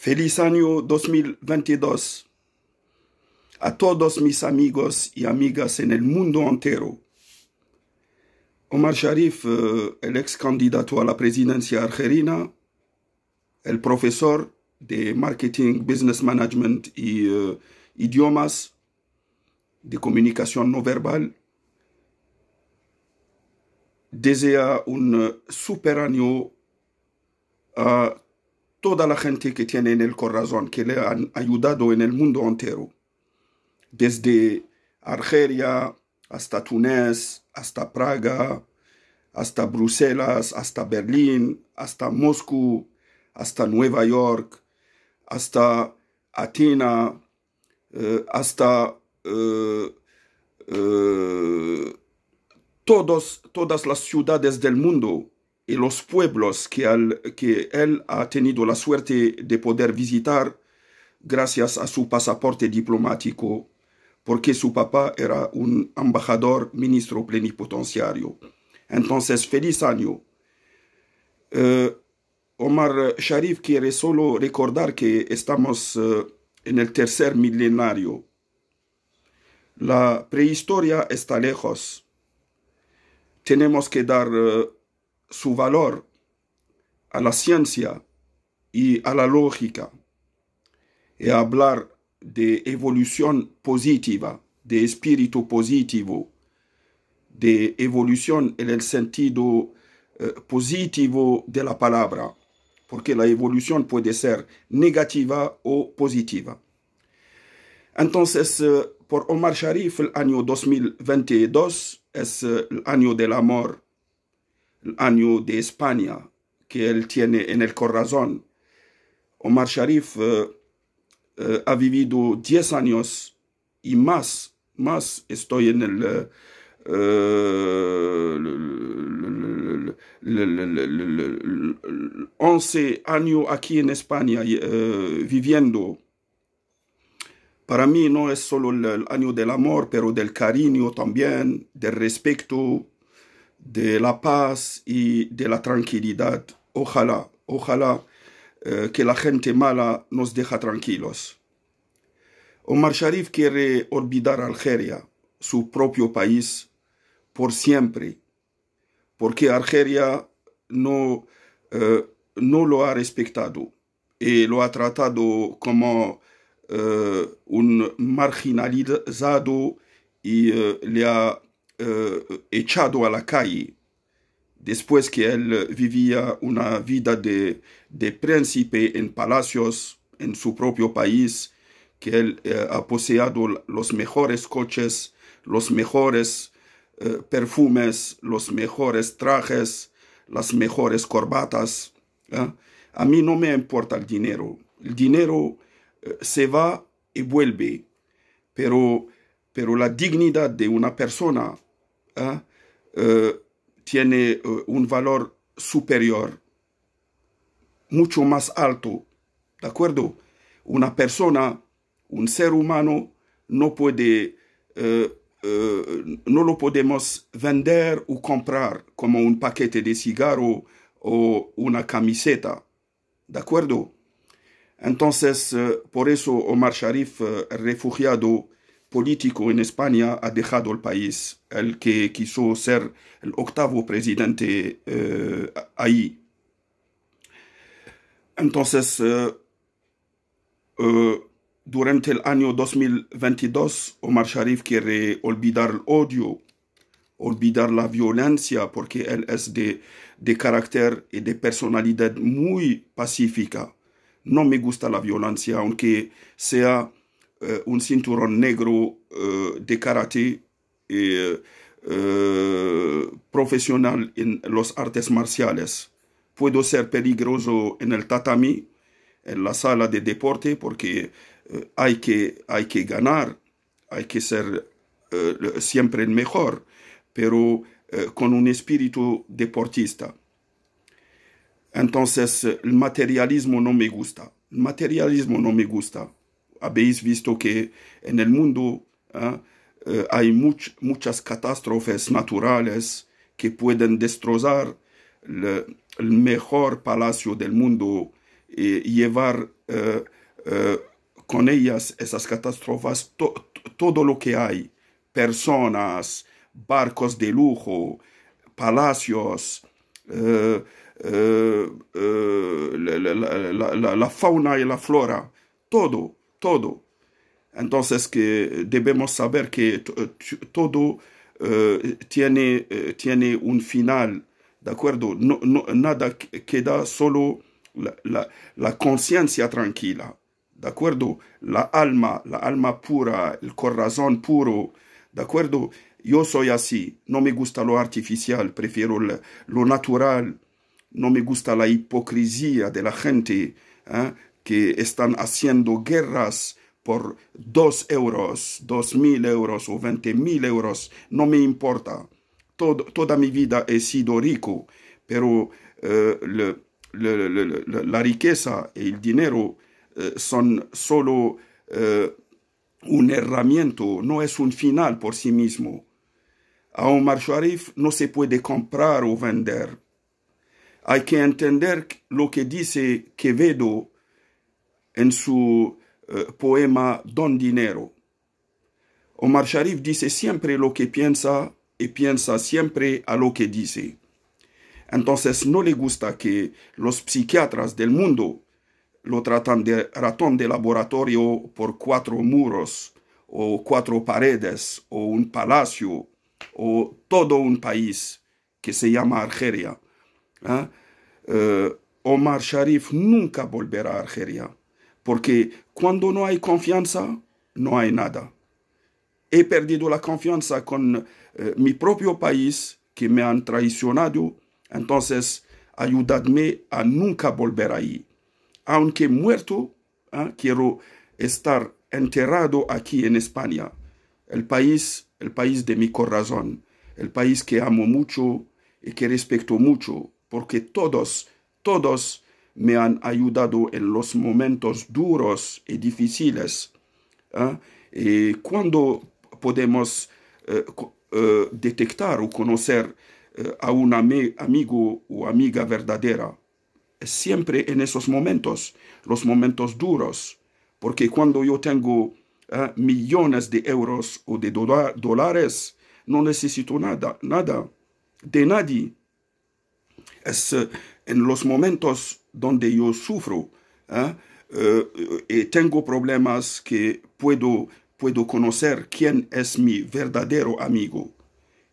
Feliz año 2022 a todos mis amigos y amigas en el mundo entero. Omar Sharif, eh, el ex candidato a la presidencia argelina, el profesor de marketing, business management y eh, idiomas, de comunicación no verbal, desea un eh, super año a toda la gente que tiene en el corazón, que le han ayudado en el mundo entero, desde Argelia hasta Túnez, hasta Praga, hasta Bruselas, hasta Berlín, hasta Moscú, hasta Nueva York, hasta Atenas, eh, hasta eh, eh, todas las ciudades del mundo y los pueblos que, al, que él ha tenido la suerte de poder visitar gracias a su pasaporte diplomático, porque su papá era un embajador ministro plenipotenciario. Entonces, feliz año. Eh, Omar Sharif quiere solo recordar que estamos eh, en el tercer milenario. La prehistoria está lejos. Tenemos que dar... Eh, su valor a la ciencia y a la lógica y hablar de evolución positiva, de espíritu positivo, de evolución en el sentido eh, positivo de la palabra, porque la evolución puede ser negativa o positiva. Entonces, eh, pour Omar Sharif, el 2022 es eh, el de la mort año de España que él tiene en el corazón. Omar Sharif eh, eh, ha vivido 10 años y más, más estoy en el... 11 eh, años aquí en España viviendo. Para mí no es solo el, el año del amor, pero del cariño también, del respeto, de la paz y de la tranquilidad. Ojalá, ojalá eh, que la gente mala nos deja tranquilos. Omar Sharif quiere olvidar Algeria, su propio país, por siempre, porque Algeria no, eh, no lo ha respetado y eh, lo ha tratado como un marginalizado y le ha Euh, echado a la calle después que él vivía una vida de, príncipe en palacios en su propio país, que él eh, ha poseado... los mejores coches, los mejores eh, perfumes, los mejores trajes, las mejores corbatas. ¿eh? A mí no me importa el dinero. El dinero se va y vuelve, pero, pero la dignidad de una persona ¿eh? Eh, tiene eh, un valor superior, mucho más alto. ¿De acuerdo? Una persona, un ser humano, no puede, no lo podemos vender o comprar como un paquete de cigarro o una camiseta. ¿De acuerdo? Entonces, por eso Omar Sharif, refugiado, político en España ha dejado el país, el que quiso ser el octavo presidente eh, ahí. Entonces, eh, eh, durante el año 2022, Omar Sharif quiere olvidar el odio, olvidar la violencia, porque él es de, de carácter y de personalidad muy pacífica. No me gusta la violencia, aunque sea eh, un cinturón negro eh, de karate eh, profesional en los artes marciales. Puedo ser peligroso en el tatami, en la sala de deporte, porque hay, que, hay que ganar, hay que ser siempre el mejor, pero con un espíritu deportista. Entonces, el materialismo no me gusta. El materialismo no me gusta habéis visto que en el mundo ¿ah? eh, hay muchas catástrofes naturales que pueden destrozar el mejor palacio del mundo y llevar eh, eh, con ellas esas catástrofes todo lo que hay, personas, barcos de lujo, palacios, la fauna y la flora, todo todo. Entonces que debemos saber que eh, todo eh, tiene, eh, tiene un final, ¿de acuerdo? nada queda solo la, conciencia tranquila, ¿de acuerdo? La alma, la alma pura, el corazón puro, ¿de acuerdo? Yo soy así, no me gusta lo artificial, prefiero lo, lo natural, no me gusta la hipocresía de la gente, ¿eh? que están haciendo guerras por dos euros, dos mil euros o veinte mil euros, no me importa. toda mi vida he sido rico, pero eh, la riqueza y el dinero eh, son solo eh, un herramienta, no es un final por sí mismo. A Omar Sharif no se puede comprar o vender. Hay que entender lo que dice Quevedo en su eh, poema Don Dinero. Omar Sharif dice siempre lo que piensa y piensa siempre a lo que dice. Entonces no le gusta que los psiquiatras del mundo lo tratan de ratón de laboratorio por cuatro muros o cuatro paredes o un palacio o todo un país que se llama Argelia. ¿eh? Eh, Omar Sharif nunca volverá a Argelia. Porque cuando no hay confianza, no hay nada. He perdido la confianza con eh, mi propio país que me han traicionado. Entonces, ayudadme a nunca volver ahí. Aunque muerto, ah, quiero estar enterrado aquí en España. El país, el país de mi corazón. El país que amo mucho y que respeto mucho. Porque todos, todos me han ayudado en los momentos duros y difíciles. ¿ah? ¿eh? cuando podemos eh, eh, detectar o conocer eh, a un amigo o amiga verdadera, siempre en esos momentos, los momentos duros, porque cuando yo tengo ¿ah? millones de euros o de dólares, no necesito nada, nada, de nadie. Es en los momentos donde yo sufro y ¿ah? eh, eh, tengo problemas que puedo, puedo conocer quién es mi verdadero amigo.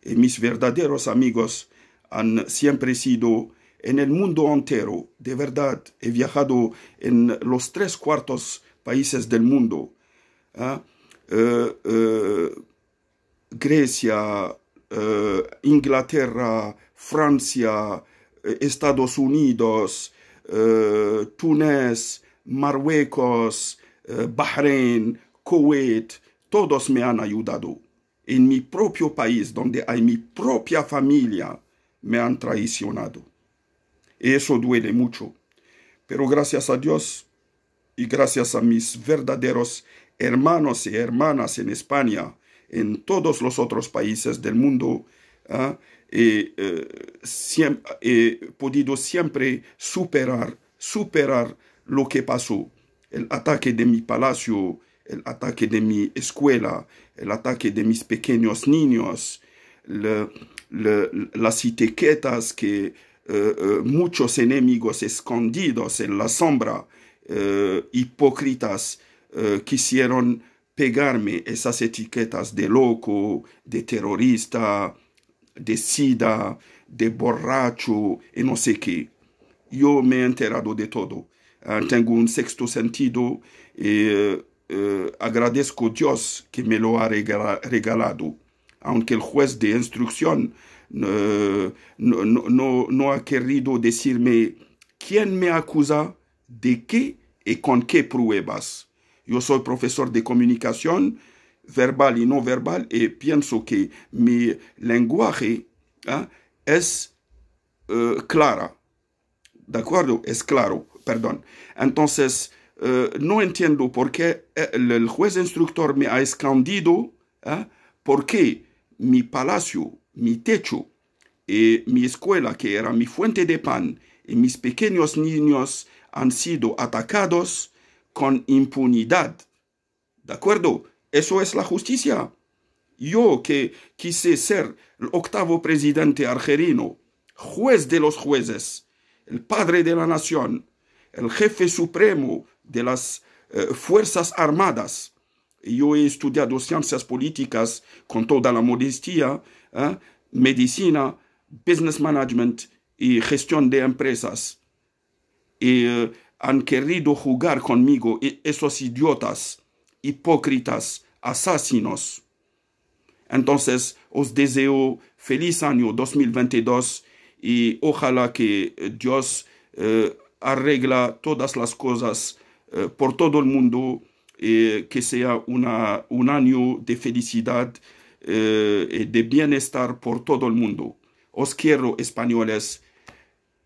Y mis verdaderos amigos han siempre sido en el mundo entero, de verdad, he viajado en los tres cuartos países del mundo. ¿ah? Eh, Grecia, Inglaterra, Francia, Estados Unidos, eh, Túnez, Marruecos, eh, Bahrein, Kuwait, todos me han ayudado. En mi propio país, donde hay mi propia familia, me han traicionado. eso duele mucho. Pero gracias a Dios y gracias a mis verdaderos hermanos y hermanas en España, en todos los otros países del mundo, ¿ah? he eh, podido siempre superar, superar lo que pasó. El ataque de mi palacio, el ataque de mi escuela, el ataque de mis pequeños niños, las etiquetas que eh, eh, muchos enemigos escondidos en la sombra, hipócritas, quisieron pegarme esas etiquetas de loco, de terrorista, de sida, de borracho y no sé qué. Yo me he enterado de todo. Ah, tengo un um sexto sentido y e, e agradezco a Dios que me lo ha regalado. Aunque el juez de instrucción no, no, ha querido decirme quién me acusa, de qué y e con qué pruebas. Yo soy profesor de comunicación, verbal y no verbal, y pienso que mi lenguaje ah, es eh, clara. ¿De acuerdo? Es claro, perdón. Entonces, eh, no entiendo por qué el, juez instructor me ha escondido, ah, por qué mi palacio, mi techo y mi escuela, que era mi fuente de pan, y mis pequeños niños han sido atacados con impunidad. ¿De acuerdo? Eso es la justicia. Yo que quise ser el octavo presidente argelino, juez de los jueces, el padre de la nación, el jefe supremo de las eh, Fuerzas Armadas. Yo he estudiado ciencias políticas con toda la modestia, ¿eh? medicina, business management y gestión de empresas. Y eh, han querido jugar conmigo, esos idiotas, hipócritas, asesinos. Entonces, os deseo feliz año 2022 y ojalá que Dios arregle eh, arregla todas las cosas eh, por todo el mundo, y eh, que sea una, un año de felicidad y de bienestar por todo el mundo. Os quiero, españoles.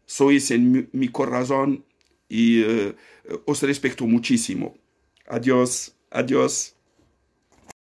Sois en mi, mi corazón y os respeto muchísimo. Adiós, adiós.